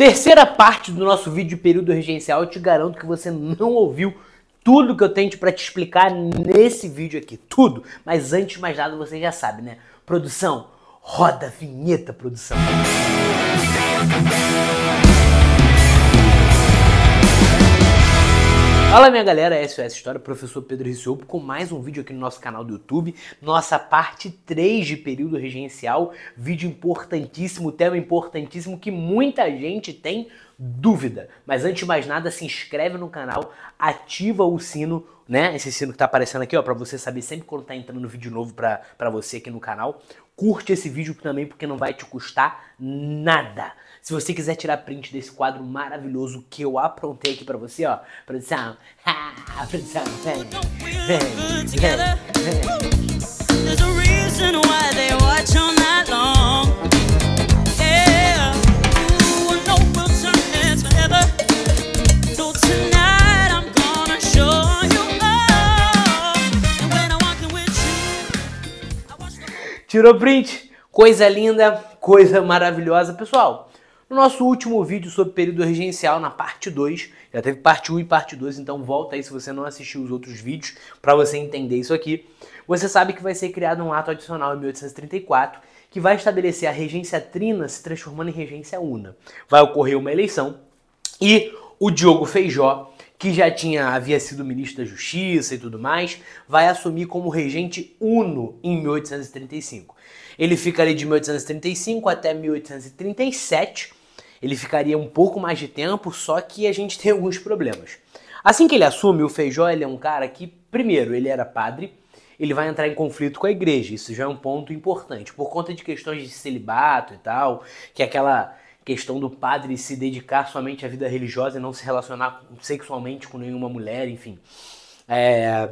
Terceira parte do nosso vídeo de período regencial, eu te garanto que você não ouviu tudo que eu tenho para te explicar nesse vídeo aqui, tudo. Mas antes de mais nada, você já sabe, né? Produção, roda a vinheta, produção. Música Fala minha galera, SOS é História, professor Pedro Rissopo com mais um vídeo aqui no nosso canal do YouTube, nossa parte 3 de período regencial, vídeo importantíssimo, tema importantíssimo que muita gente tem dúvida. Mas antes de mais nada, se inscreve no canal, ativa o sino, né? Esse sino que tá aparecendo aqui, ó, para você saber sempre quando tá entrando vídeo novo para você aqui no canal. Curte esse vídeo também porque não vai te custar nada. Se você quiser tirar print desse quadro maravilhoso que eu aprontei aqui pra você, ó. Produção. Ha, produção. Vem, vem, vem. Tirou print? Coisa linda, coisa maravilhosa. Pessoal, no nosso último vídeo sobre período regencial, na parte 2, já teve parte 1 e parte 2, então volta aí se você não assistiu os outros vídeos para você entender isso aqui. Você sabe que vai ser criado um ato adicional em 1834 que vai estabelecer a regência trina se transformando em regência una. Vai ocorrer uma eleição e o Diogo Feijó que já tinha havia sido ministro da Justiça e tudo mais, vai assumir como regente uno em 1835. Ele fica ali de 1835 até 1837 ele ficaria um pouco mais de tempo, só que a gente tem alguns problemas. Assim que ele assume, o Feijó ele é um cara que, primeiro, ele era padre, ele vai entrar em conflito com a igreja, isso já é um ponto importante, por conta de questões de celibato e tal, que é aquela questão do padre se dedicar somente à vida religiosa e não se relacionar sexualmente com nenhuma mulher, enfim. É,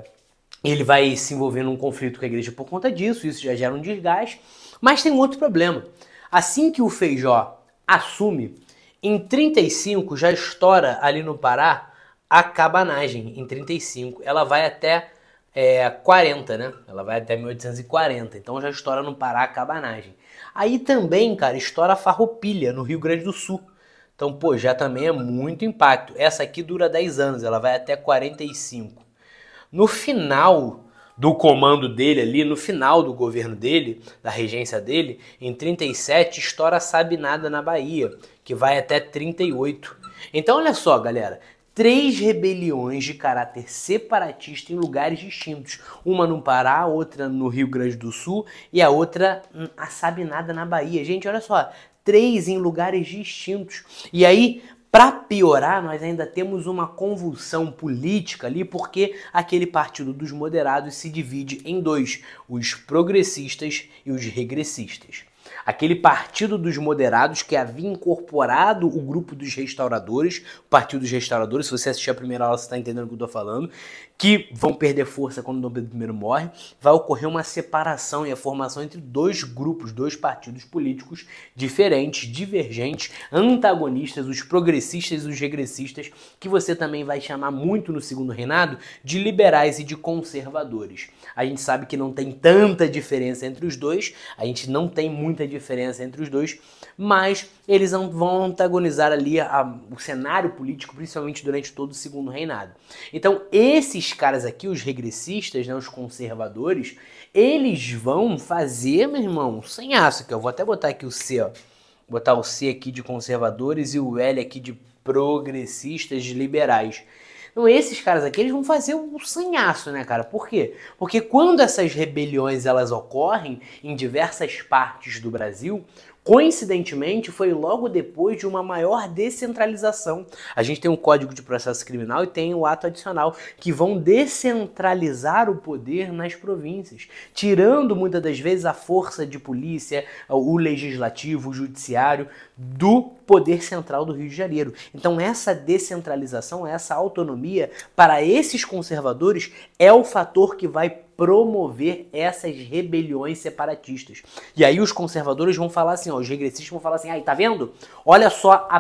ele vai se envolver num conflito com a igreja por conta disso, isso já gera um desgaste. Mas tem um outro problema. Assim que o Feijó assume. Em 35 já estoura ali no Pará a cabanagem. Em 35 ela vai até é, 40, né? Ela vai até 1840. Então já estoura no Pará a cabanagem. Aí também, cara, estoura a farroupilha no Rio Grande do Sul. Então, pô, já também é muito impacto. Essa aqui dura 10 anos, ela vai até 45. No final do comando dele ali, no final do governo dele, da regência dele, em 37 estoura a Sabinada na Bahia, que vai até 38. Então olha só, galera, três rebeliões de caráter separatista em lugares distintos. Uma no Pará, outra no Rio Grande do Sul e a outra hum, a Sabinada na Bahia. Gente, olha só, três em lugares distintos. E aí, para piorar, nós ainda temos uma convulsão política ali, porque aquele partido dos moderados se divide em dois: os progressistas e os regressistas. Aquele partido dos moderados que havia incorporado o grupo dos restauradores, o partido dos restauradores, se você assistir a primeira aula, você está entendendo o que eu estou falando, que vão perder força quando Dom Pedro I morre, vai ocorrer uma separação e a formação entre dois grupos, dois partidos políticos diferentes, divergentes, antagonistas, os progressistas e os regressistas, que você também vai chamar muito no segundo reinado de liberais e de conservadores. A gente sabe que não tem tanta diferença entre os dois, a gente não tem muito muita diferença entre os dois, mas eles vão antagonizar ali a, o cenário político, principalmente durante todo o segundo reinado. Então, esses caras aqui, os regressistas, né, os conservadores, eles vão fazer, meu irmão, sem aço, que eu vou até botar aqui o C, ó. Botar o C aqui de conservadores e o L aqui de progressistas liberais. Então esses caras aqui, eles vão fazer um sanhaço, né, cara? Por quê? Porque quando essas rebeliões elas ocorrem em diversas partes do Brasil, Coincidentemente, foi logo depois de uma maior descentralização. A gente tem o Código de Processo Criminal e tem o ato adicional, que vão descentralizar o poder nas províncias, tirando muitas das vezes a força de polícia, o legislativo, o judiciário do poder central do Rio de Janeiro. Então, essa descentralização, essa autonomia para esses conservadores é o fator que vai promover essas rebeliões separatistas. E aí os conservadores vão falar assim, ó, os regressistas vão falar assim, aí tá vendo? Olha só a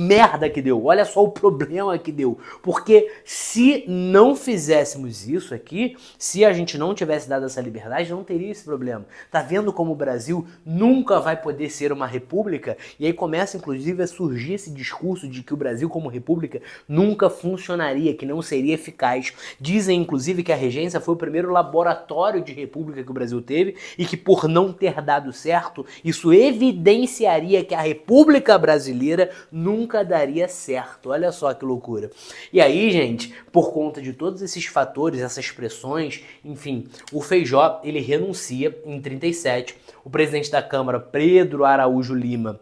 merda que deu, olha só o problema que deu. Porque se não fizéssemos isso aqui, se a gente não tivesse dado essa liberdade, não teria esse problema. Tá vendo como o Brasil nunca vai poder ser uma república? E aí começa inclusive a surgir esse discurso de que o Brasil como república nunca funcionaria, que não seria eficaz. Dizem inclusive que a regência foi o primeiro laboratório de república que o Brasil teve e que por não ter dado certo, isso evidenciaria que a república brasileira nunca nunca daria certo. Olha só que loucura. E aí, gente, por conta de todos esses fatores, essas pressões, enfim, o Feijó ele renuncia em 37. O presidente da Câmara, Pedro Araújo Lima,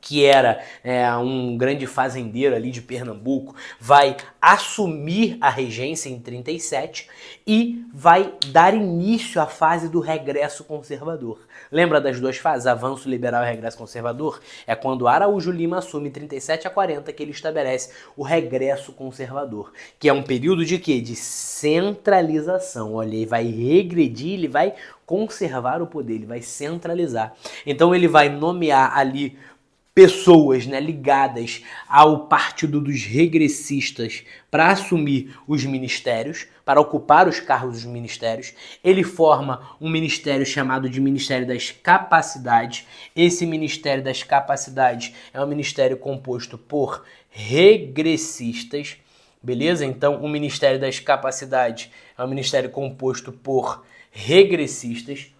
que era é, um grande fazendeiro ali de Pernambuco, vai assumir a regência em 37 e vai dar início à fase do regresso conservador. Lembra das duas fases, avanço liberal e regresso conservador? É quando Araújo Lima assume 37 a 40 que ele estabelece o regresso conservador, que é um período de quê? De centralização. Olha, ele vai regredir, ele vai conservar o poder, ele vai centralizar. Então ele vai nomear ali pessoas né, ligadas ao Partido dos Regressistas para assumir os ministérios, para ocupar os cargos dos ministérios. Ele forma um ministério chamado de Ministério das Capacidades. Esse Ministério das Capacidades é um ministério composto por regressistas, beleza? Então, o Ministério das Capacidades é um ministério composto por regressistas.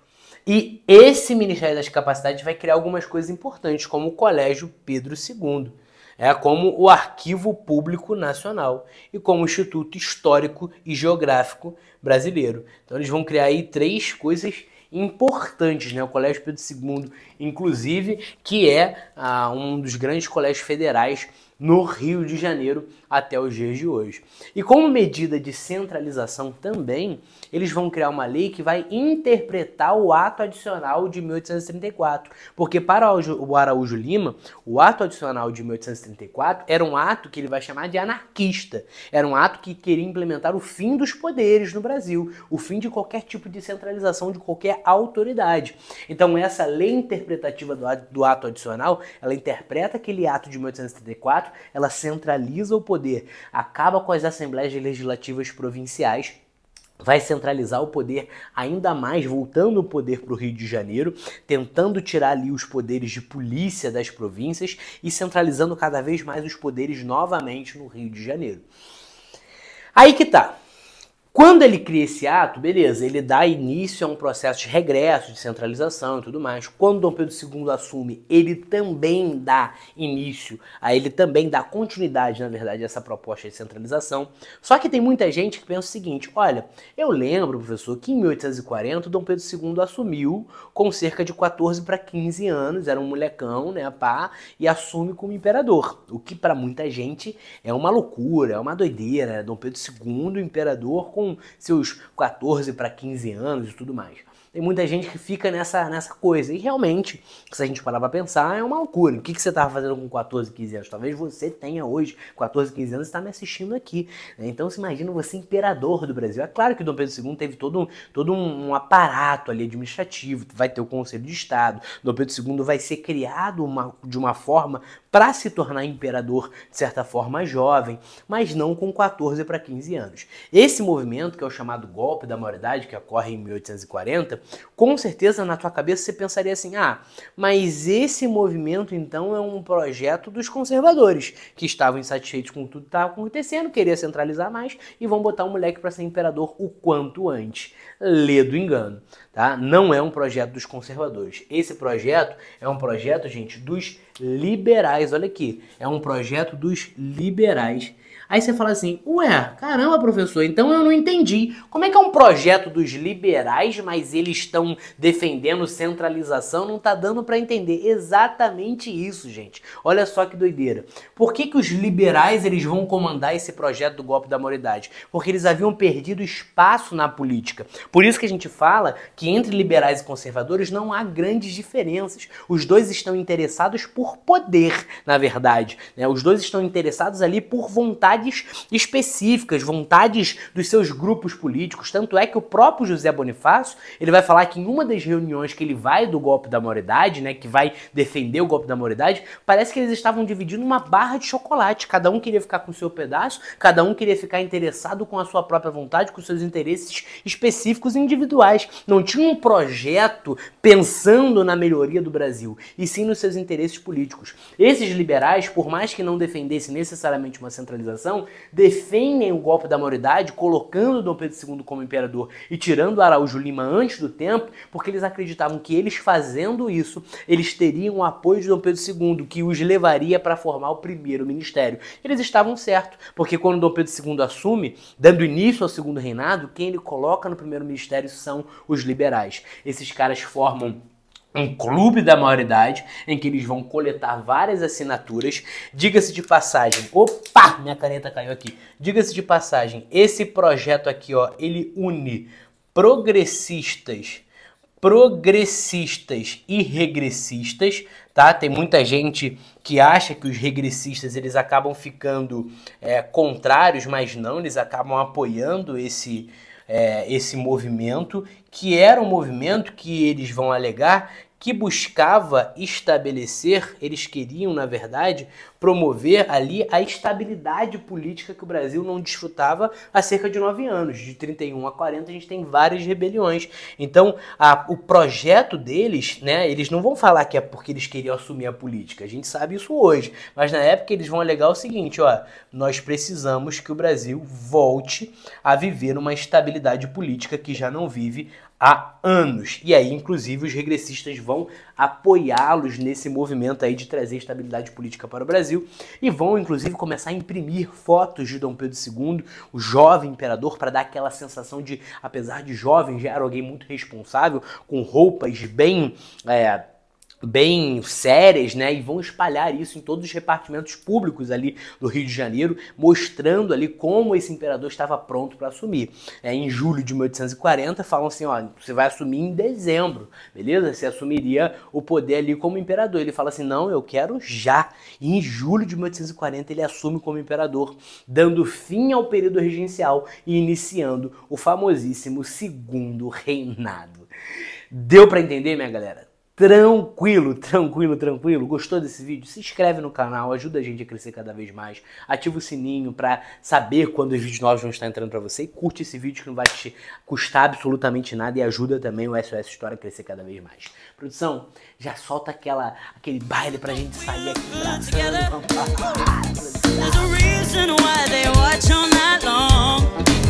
E esse Ministério das Capacidades vai criar algumas coisas importantes, como o Colégio Pedro II, é, como o Arquivo Público Nacional e como o Instituto Histórico e Geográfico Brasileiro. Então eles vão criar aí três coisas importantes, né? O Colégio Pedro II, inclusive, que é ah, um dos grandes colégios federais no Rio de Janeiro até os dias de hoje. E como medida de centralização também, eles vão criar uma lei que vai interpretar o ato adicional de 1834, porque para o Araújo Lima, o ato adicional de 1834 era um ato que ele vai chamar de anarquista, era um ato que queria implementar o fim dos poderes no Brasil, o fim de qualquer tipo de centralização de qualquer autoridade. Então essa lei interpretativa do ato adicional, ela interpreta aquele ato de 1834 ela centraliza o poder, acaba com as assembleias legislativas provinciais, vai centralizar o poder ainda mais, voltando o poder para o Rio de Janeiro, tentando tirar ali os poderes de polícia das províncias e centralizando cada vez mais os poderes novamente no Rio de Janeiro. Aí que tá. Quando ele cria esse ato, beleza, ele dá início a um processo de regresso, de centralização e tudo mais. Quando Dom Pedro II assume, ele também dá início, a ele também dá continuidade, na verdade, a essa proposta de centralização. Só que tem muita gente que pensa o seguinte: olha, eu lembro, professor, que em 1840 Dom Pedro II assumiu com cerca de 14 para 15 anos, era um molecão, né, pá, e assume como imperador. O que para muita gente é uma loucura, é uma doideira. Né? Dom Pedro II, imperador, com com seus 14 para 15 anos e tudo mais tem muita gente que fica nessa, nessa coisa. E realmente, se a gente parar pra pensar, é uma loucura. O que, que você estava fazendo com 14, 15 anos? Talvez você tenha hoje 14, 15 anos e está me assistindo aqui. Né? Então se imagina você imperador do Brasil. É claro que Dom Pedro II teve todo, um, todo um aparato ali administrativo, vai ter o Conselho de Estado. Dom Pedro II vai ser criado uma, de uma forma para se tornar imperador, de certa forma, jovem, mas não com 14 para 15 anos. Esse movimento, que é o chamado golpe da maioridade, que ocorre em 1840, com certeza na tua cabeça você pensaria assim: ah, mas esse movimento então é um projeto dos conservadores, que estavam insatisfeitos com tudo que estava acontecendo, queria centralizar mais e vão botar o um moleque para ser imperador o quanto antes. Lê do engano, tá? Não é um projeto dos conservadores. Esse projeto é um projeto, gente, dos liberais. Olha aqui, é um projeto dos liberais Aí você fala assim: ué, caramba, professor, então eu não entendi. Como é que é um projeto dos liberais, mas eles estão defendendo centralização? Não tá dando para entender. Exatamente isso, gente. Olha só que doideira. Por que, que os liberais eles vão comandar esse projeto do golpe da moralidade? Porque eles haviam perdido espaço na política. Por isso que a gente fala que entre liberais e conservadores não há grandes diferenças. Os dois estão interessados por poder, na verdade. Né? Os dois estão interessados ali por vontade vontades específicas, vontades dos seus grupos políticos. Tanto é que o próprio José Bonifácio, ele vai falar que em uma das reuniões que ele vai do golpe da maioridade, né, que vai defender o golpe da maioridade, parece que eles estavam dividindo uma barra de chocolate. Cada um queria ficar com o seu pedaço, cada um queria ficar interessado com a sua própria vontade, com seus interesses específicos e individuais. Não tinha um projeto pensando na melhoria do Brasil, e sim nos seus interesses políticos. Esses liberais, por mais que não defendessem necessariamente uma centralização, defendem o golpe da maioridade, colocando Dom Pedro II como imperador e tirando Araújo Lima antes do tempo, porque eles acreditavam que eles fazendo isso, eles teriam o apoio de Dom Pedro II, que os levaria para formar o primeiro ministério. Eles estavam certos, porque quando Dom Pedro II assume, dando início ao segundo reinado, quem ele coloca no primeiro ministério são os liberais. Esses caras formam um clube da maioridade, em que eles vão coletar várias assinaturas. Diga-se de passagem, opa, minha caneta caiu aqui. Diga-se de passagem, esse projeto aqui, ó, ele une progressistas, progressistas e regressistas, tá? Tem muita gente que acha que os regressistas eles acabam ficando é, contrários, mas não, eles acabam apoiando esse é, esse movimento, que era um movimento que eles vão alegar que buscava estabelecer, eles queriam, na verdade, promover ali a estabilidade política que o Brasil não desfrutava há cerca de nove anos. De 31 a 40, a gente tem várias rebeliões. Então, a, o projeto deles, né, eles não vão falar que é porque eles queriam assumir a política. A gente sabe isso hoje. Mas na época eles vão alegar o seguinte: ó, nós precisamos que o Brasil volte a viver uma estabilidade política que já não vive há anos. E aí, inclusive, os regressistas vão apoiá-los nesse movimento aí de trazer estabilidade política para o Brasil e vão, inclusive, começar a imprimir fotos de Dom Pedro II, o jovem imperador, para dar aquela sensação de, apesar de jovem, já era alguém muito responsável, com roupas bem. É, bem sérias, né, e vão espalhar isso em todos os repartimentos públicos ali do Rio de Janeiro, mostrando ali como esse imperador estava pronto para assumir. É, em julho de 1840 falam assim, ó, você vai assumir em dezembro, beleza? Você assumiria o poder ali como imperador. Ele fala assim, não, eu quero já. E em julho de 1840 ele assume como imperador, dando fim ao período regencial e iniciando o famosíssimo segundo reinado. Deu para entender, minha galera? tranquilo, tranquilo, tranquilo. Gostou desse vídeo? Se inscreve no canal, ajuda a gente a crescer cada vez mais. Ativa o sininho para saber quando os vídeos novos vão estar entrando para você e curte esse vídeo que não vai te custar absolutamente nada e ajuda também o SOS História a crescer cada vez mais. Produção, já solta aquela aquele baile pra gente sair aqui abraçando. Vamos lá.